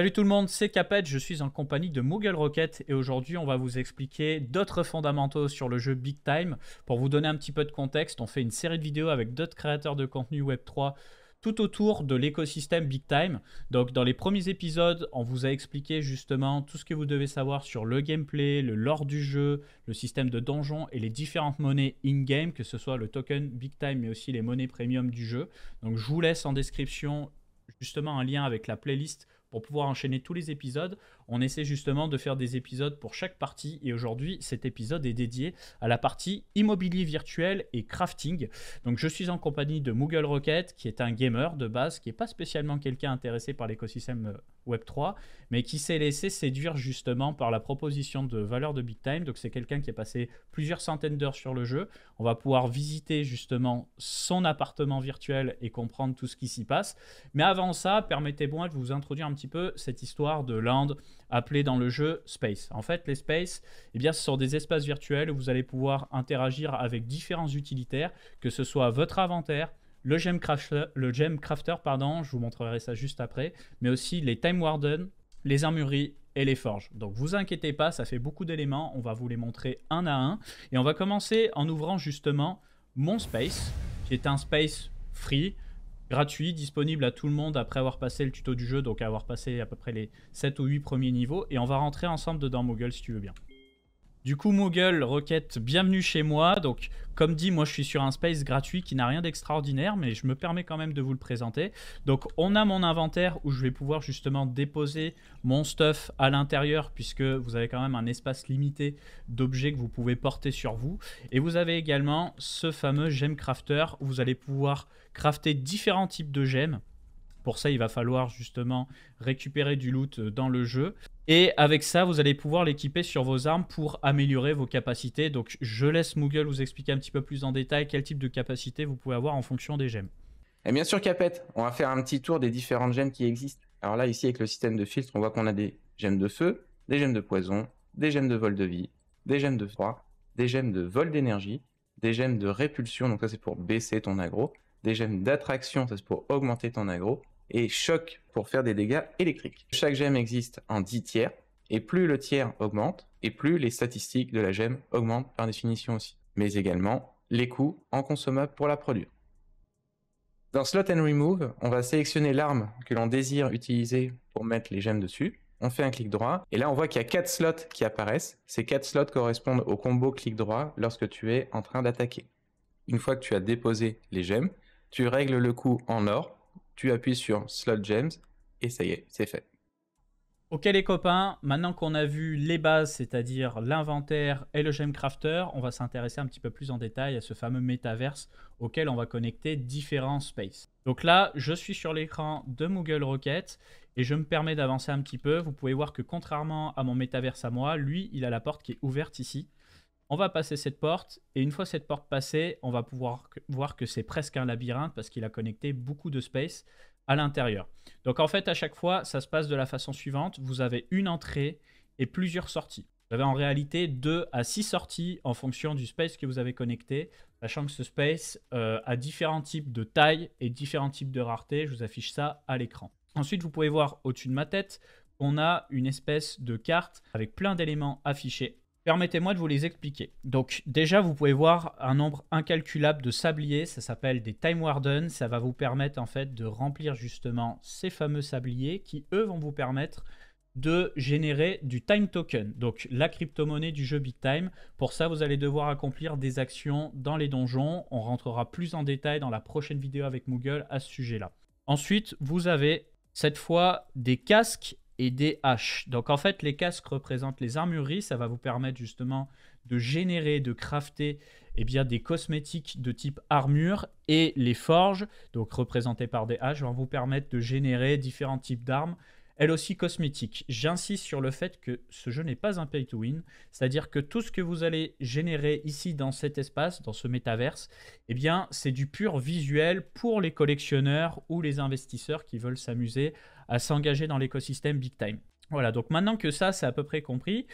Salut tout le monde, c'est Capet, je suis en compagnie de Moogle Rocket et aujourd'hui on va vous expliquer d'autres fondamentaux sur le jeu Big Time. Pour vous donner un petit peu de contexte, on fait une série de vidéos avec d'autres créateurs de contenu Web3 tout autour de l'écosystème Big Time. Donc dans les premiers épisodes, on vous a expliqué justement tout ce que vous devez savoir sur le gameplay, le lore du jeu, le système de donjon et les différentes monnaies in-game, que ce soit le token Big Time mais aussi les monnaies premium du jeu. Donc je vous laisse en description justement un lien avec la playlist pour pouvoir enchaîner tous les épisodes on essaie justement de faire des épisodes pour chaque partie et aujourd'hui cet épisode est dédié à la partie immobilier virtuel et crafting. Donc je suis en compagnie de Moogle Rocket qui est un gamer de base, qui n'est pas spécialement quelqu'un intéressé par l'écosystème euh, Web3, mais qui s'est laissé séduire justement par la proposition de valeur de Big Time. Donc c'est quelqu'un qui a passé plusieurs centaines d'heures sur le jeu. On va pouvoir visiter justement son appartement virtuel et comprendre tout ce qui s'y passe. Mais avant ça, permettez-moi de vous introduire un petit peu cette histoire de Land appelé dans le jeu space. En fait, les space, eh bien, ce sont des espaces virtuels où vous allez pouvoir interagir avec différents utilitaires, que ce soit votre inventaire, le gem crafter, le gem crafter pardon, je vous montrerai ça juste après, mais aussi les time warden, les armureries et les forges. Donc vous inquiétez pas, ça fait beaucoup d'éléments, on va vous les montrer un à un. Et on va commencer en ouvrant justement mon space, qui est un space free, gratuit, disponible à tout le monde après avoir passé le tuto du jeu, donc avoir passé à peu près les 7 ou 8 premiers niveaux. Et on va rentrer ensemble dedans, Mogul, si tu veux bien. Du coup, Moogle requête bienvenue chez moi. Donc, comme dit, moi je suis sur un space gratuit qui n'a rien d'extraordinaire, mais je me permets quand même de vous le présenter. Donc, on a mon inventaire où je vais pouvoir justement déposer mon stuff à l'intérieur, puisque vous avez quand même un espace limité d'objets que vous pouvez porter sur vous. Et vous avez également ce fameux gem crafter où vous allez pouvoir crafter différents types de gemmes. Pour ça, il va falloir justement récupérer du loot euh, dans le jeu. Et avec ça, vous allez pouvoir l'équiper sur vos armes pour améliorer vos capacités. Donc je laisse Moogle vous expliquer un petit peu plus en détail quel type de capacité vous pouvez avoir en fonction des gemmes. Et bien sûr, Capette, on va faire un petit tour des différentes gemmes qui existent. Alors là, ici, avec le système de filtre, on voit qu'on a des gemmes de feu, des gemmes de poison, des gemmes de vol de vie, des gemmes de froid, des gemmes de vol d'énergie, des gemmes de répulsion, donc ça c'est pour baisser ton aggro, des gemmes d'attraction, ça c'est pour augmenter ton aggro, et choc pour faire des dégâts électriques. Chaque gemme existe en 10 tiers, et plus le tiers augmente, et plus les statistiques de la gemme augmentent par définition aussi, mais également les coûts en consommables pour la produire. Dans Slot and Remove, on va sélectionner l'arme que l'on désire utiliser pour mettre les gemmes dessus. On fait un clic droit, et là on voit qu'il y a 4 slots qui apparaissent. Ces 4 slots correspondent au combo clic droit lorsque tu es en train d'attaquer. Une fois que tu as déposé les gemmes, tu règles le coût en or tu appuies sur Slot James et ça y est, c'est fait. Ok les copains, maintenant qu'on a vu les bases, c'est-à-dire l'inventaire et le gem crafter, on va s'intéresser un petit peu plus en détail à ce fameux métaverse auquel on va connecter différents spaces. Donc là, je suis sur l'écran de Moogle Rocket et je me permets d'avancer un petit peu. Vous pouvez voir que contrairement à mon métaverse à moi, lui, il a la porte qui est ouverte ici on va passer cette porte, et une fois cette porte passée, on va pouvoir voir que c'est presque un labyrinthe parce qu'il a connecté beaucoup de space à l'intérieur. Donc en fait, à chaque fois, ça se passe de la façon suivante. Vous avez une entrée et plusieurs sorties. Vous avez en réalité deux à six sorties en fonction du space que vous avez connecté, sachant que ce space euh, a différents types de taille et différents types de rareté. Je vous affiche ça à l'écran. Ensuite, vous pouvez voir au-dessus de ma tête, on a une espèce de carte avec plein d'éléments affichés Permettez-moi de vous les expliquer. Donc déjà, vous pouvez voir un nombre incalculable de sabliers, ça s'appelle des Time Warden, ça va vous permettre en fait de remplir justement ces fameux sabliers qui, eux, vont vous permettre de générer du time token, donc la crypto-monnaie du jeu Big Time. Pour ça, vous allez devoir accomplir des actions dans les donjons. On rentrera plus en détail dans la prochaine vidéo avec Moogle à ce sujet-là. Ensuite, vous avez cette fois des casques et des haches. Donc en fait, les casques représentent les armureries. Ça va vous permettre justement de générer, de crafter et eh bien, des cosmétiques de type armure et les forges, donc représentées par des haches, vont vous permettre de générer différents types d'armes elles aussi cosmétiques. J'insiste sur le fait que ce jeu n'est pas un pay to win, c'est-à-dire que tout ce que vous allez générer ici dans cet espace, dans ce métaverse, eh bien, c'est du pur visuel pour les collectionneurs ou les investisseurs qui veulent s'amuser à s'engager dans l'écosystème big time. Voilà, donc maintenant que ça, c'est à peu près compris,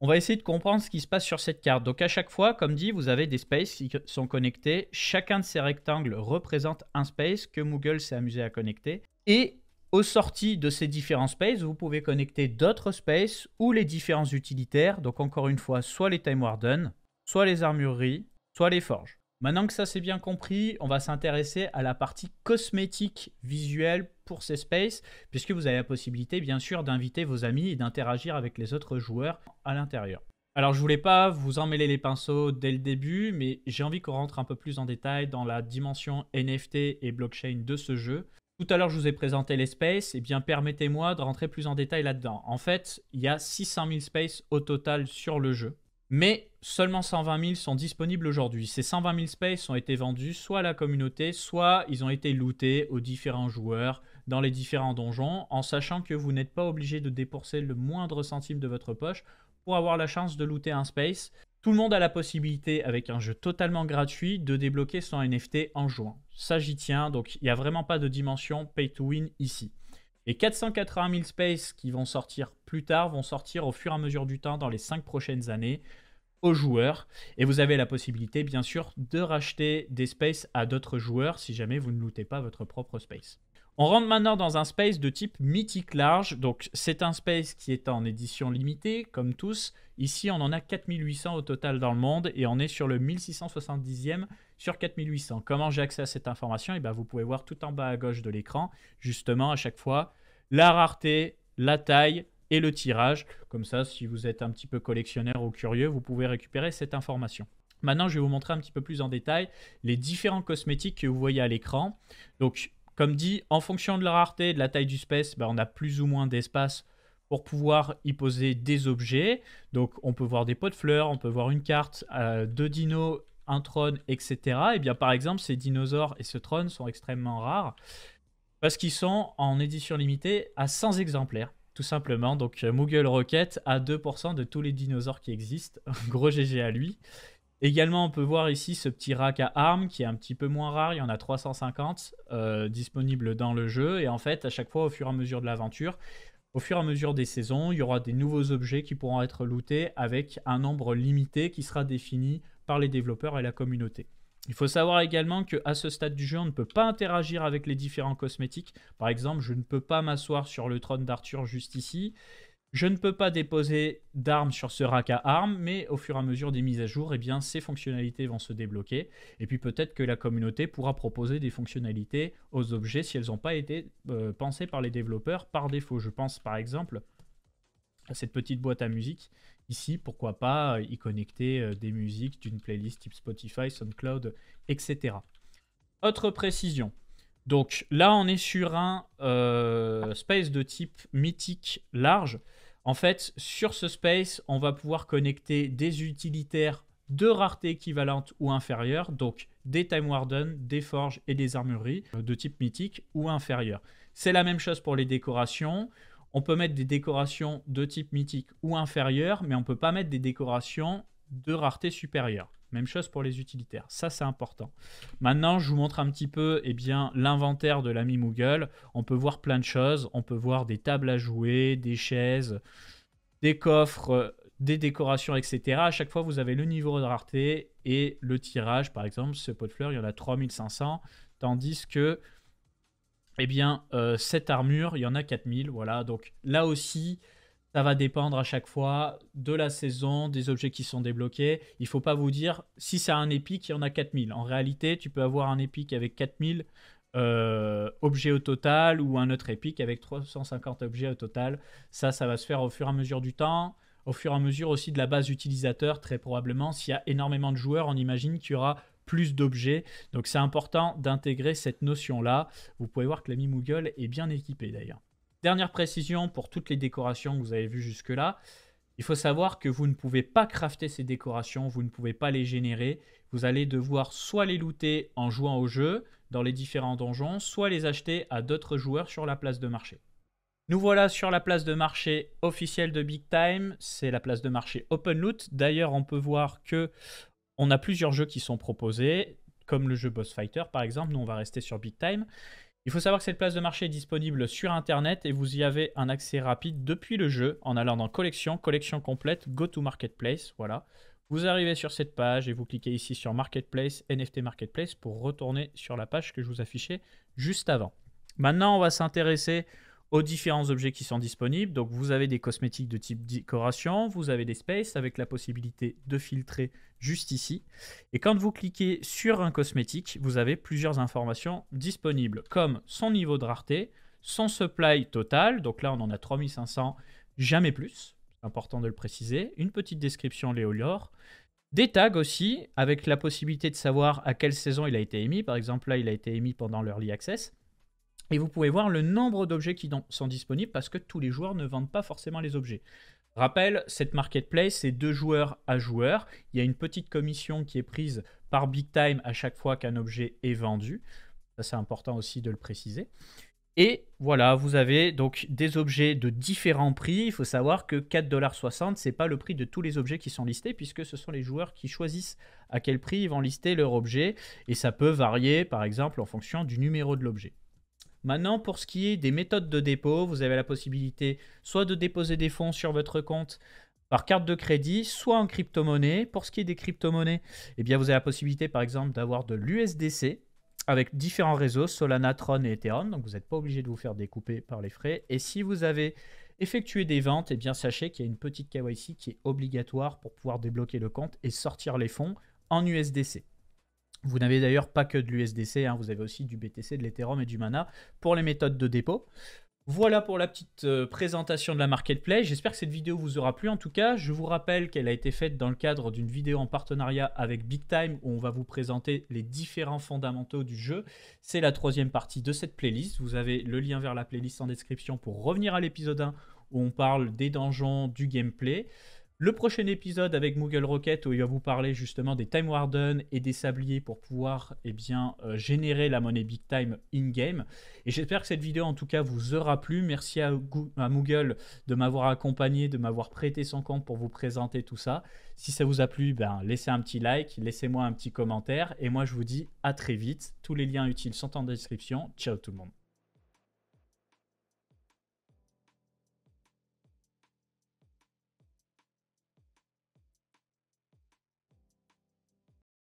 on va essayer de comprendre ce qui se passe sur cette carte. Donc à chaque fois, comme dit, vous avez des spaces qui sont connectés. Chacun de ces rectangles représente un space que Google s'est amusé à connecter. Et aux sorties de ces différents spaces, vous pouvez connecter d'autres spaces ou les différents utilitaires. Donc encore une fois, soit les Time Warden, soit les armureries, soit les forges. Maintenant que ça c'est bien compris, on va s'intéresser à la partie cosmétique visuelle pour ces spaces, puisque vous avez la possibilité bien sûr d'inviter vos amis et d'interagir avec les autres joueurs à l'intérieur. Alors je voulais pas vous emmêler les pinceaux dès le début, mais j'ai envie qu'on rentre un peu plus en détail dans la dimension NFT et blockchain de ce jeu. Tout à l'heure, je vous ai présenté les spaces, et bien permettez-moi de rentrer plus en détail là-dedans. En fait, il y a 600 000 spaces au total sur le jeu. Mais seulement 120 000 sont disponibles aujourd'hui. Ces 120 000 spaces ont été vendus soit à la communauté, soit ils ont été lootés aux différents joueurs dans les différents donjons, en sachant que vous n'êtes pas obligé de dépenser le moindre centime de votre poche pour avoir la chance de looter un space. Tout le monde a la possibilité, avec un jeu totalement gratuit, de débloquer son NFT en juin. Ça, j'y tiens, donc il n'y a vraiment pas de dimension pay to win ici. Et 480 000 spaces qui vont sortir plus tard vont sortir au fur et à mesure du temps dans les 5 prochaines années aux joueurs. Et vous avez la possibilité, bien sûr, de racheter des spaces à d'autres joueurs si jamais vous ne lootez pas votre propre space. On rentre maintenant dans un space de type mythique large. Donc, c'est un space qui est en édition limitée, comme tous. Ici, on en a 4800 au total dans le monde et on est sur le 1670e sur 4800. Comment j'ai accès à cette information Et eh bien, Vous pouvez voir tout en bas à gauche de l'écran, justement, à chaque fois, la rareté, la taille et le tirage. Comme ça, si vous êtes un petit peu collectionneur ou curieux, vous pouvez récupérer cette information. Maintenant, je vais vous montrer un petit peu plus en détail les différents cosmétiques que vous voyez à l'écran. Donc, comme dit, en fonction de la rareté et de la taille du space, ben, on a plus ou moins d'espace pour pouvoir y poser des objets. Donc on peut voir des pots de fleurs, on peut voir une carte, euh, de dinos un trône, etc., et eh bien par exemple, ces dinosaures et ce trône sont extrêmement rares parce qu'ils sont en édition limitée à 100 exemplaires, tout simplement. Donc euh, Moogle Rocket a 2% de tous les dinosaures qui existent. Gros GG à lui. Également, on peut voir ici ce petit rack à armes qui est un petit peu moins rare. Il y en a 350 euh, disponibles dans le jeu. Et en fait, à chaque fois, au fur et à mesure de l'aventure, au fur et à mesure des saisons, il y aura des nouveaux objets qui pourront être lootés avec un nombre limité qui sera défini par les développeurs et la communauté. Il faut savoir également qu'à ce stade du jeu, on ne peut pas interagir avec les différents cosmétiques. Par exemple, je ne peux pas m'asseoir sur le trône d'Arthur juste ici. Je ne peux pas déposer d'armes sur ce rack à armes, mais au fur et à mesure des mises à jour, eh bien, ces fonctionnalités vont se débloquer. Et puis peut-être que la communauté pourra proposer des fonctionnalités aux objets si elles n'ont pas été euh, pensées par les développeurs par défaut. Je pense par exemple à cette petite boîte à musique. Ici, pourquoi pas euh, y connecter euh, des musiques d'une playlist type Spotify, SoundCloud, etc. Autre précision, donc là, on est sur un space de type mythique large. En fait, sur ce space, on va pouvoir connecter des utilitaires de rareté équivalente ou inférieure, donc des Time Warden, des forges et des armureries euh, de type mythique ou inférieur. C'est la même chose pour les décorations. On peut mettre des décorations de type mythique ou inférieur, mais on ne peut pas mettre des décorations de rareté supérieure. Même chose pour les utilitaires. Ça, c'est important. Maintenant, je vous montre un petit peu eh bien, l'inventaire de l'ami Moogle. On peut voir plein de choses. On peut voir des tables à jouer, des chaises, des coffres, des décorations, etc. À chaque fois, vous avez le niveau de rareté et le tirage. Par exemple, ce pot de fleurs, il y en a 3500. Tandis que eh bien, euh, cette armure, il y en a 4000. Voilà, donc là aussi, ça va dépendre à chaque fois de la saison, des objets qui sont débloqués. Il faut pas vous dire si c'est un épique, il y en a 4000. En réalité, tu peux avoir un épique avec 4000 euh, objets au total ou un autre épique avec 350 objets au total. Ça, ça va se faire au fur et à mesure du temps, au fur et à mesure aussi de la base utilisateur, très probablement. S'il y a énormément de joueurs, on imagine qu'il y aura plus d'objets. Donc c'est important d'intégrer cette notion-là. Vous pouvez voir que l'ami Moogle est bien équipé d'ailleurs. Dernière précision pour toutes les décorations que vous avez vues jusque-là. Il faut savoir que vous ne pouvez pas crafter ces décorations, vous ne pouvez pas les générer. Vous allez devoir soit les looter en jouant au jeu dans les différents donjons, soit les acheter à d'autres joueurs sur la place de marché. Nous voilà sur la place de marché officielle de Big Time, c'est la place de marché Open Loot. D'ailleurs, on peut voir que on a plusieurs jeux qui sont proposés, comme le jeu Boss Fighter par exemple, nous on va rester sur Big Time. Il faut savoir que cette place de marché est disponible sur Internet et vous y avez un accès rapide depuis le jeu en allant dans Collection, Collection complète, Go to Marketplace, voilà. Vous arrivez sur cette page et vous cliquez ici sur Marketplace, NFT Marketplace pour retourner sur la page que je vous affichais juste avant. Maintenant, on va s'intéresser aux différents objets qui sont disponibles. Donc vous avez des cosmétiques de type décoration, vous avez des spaces avec la possibilité de filtrer juste ici. Et quand vous cliquez sur un cosmétique, vous avez plusieurs informations disponibles comme son niveau de rareté, son supply total, donc là on en a 3500, jamais plus, c'est important de le préciser, une petite description Léolior, des tags aussi avec la possibilité de savoir à quelle saison il a été émis, par exemple là il a été émis pendant l'early access et vous pouvez voir le nombre d'objets qui sont disponibles parce que tous les joueurs ne vendent pas forcément les objets. Rappel, cette marketplace, c'est deux joueurs à joueur. Il y a une petite commission qui est prise par Big Time à chaque fois qu'un objet est vendu. Ça, c'est important aussi de le préciser. Et voilà, vous avez donc des objets de différents prix. Il faut savoir que 4,60$, ce n'est pas le prix de tous les objets qui sont listés, puisque ce sont les joueurs qui choisissent à quel prix ils vont lister leur objet. Et ça peut varier, par exemple, en fonction du numéro de l'objet. Maintenant, pour ce qui est des méthodes de dépôt, vous avez la possibilité soit de déposer des fonds sur votre compte par carte de crédit, soit en crypto-monnaie. Pour ce qui est des crypto-monnaies, eh bien, vous avez la possibilité, par exemple, d'avoir de l'USDC avec différents réseaux, Solana, Tron et Ethereum. Donc, vous n'êtes pas obligé de vous faire découper par les frais. Et si vous avez effectué des ventes, eh bien, sachez qu'il y a une petite KYC qui est obligatoire pour pouvoir débloquer le compte et sortir les fonds en USDC. Vous n'avez d'ailleurs pas que de l'USDC, hein, vous avez aussi du BTC, de l'Ethereum et du Mana pour les méthodes de dépôt. Voilà pour la petite euh, présentation de la marketplace. J'espère que cette vidéo vous aura plu. En tout cas, je vous rappelle qu'elle a été faite dans le cadre d'une vidéo en partenariat avec Big Time où on va vous présenter les différents fondamentaux du jeu. C'est la troisième partie de cette playlist. Vous avez le lien vers la playlist en description pour revenir à l'épisode 1 où on parle des donjons, du gameplay. Le prochain épisode avec Moogle Rocket où il va vous parler justement des Time Warden et des sabliers pour pouvoir eh bien, euh, générer la monnaie big time in-game. Et j'espère que cette vidéo en tout cas vous aura plu. Merci à, Moogle de m'avoir accompagné, de m'avoir prêté son compte pour vous présenter tout ça. Si ça vous a plu, ben, laissez un petit like, laissez-moi un petit commentaire. Et moi je vous dis à très vite. Tous les liens utiles sont en description. Ciao tout le monde.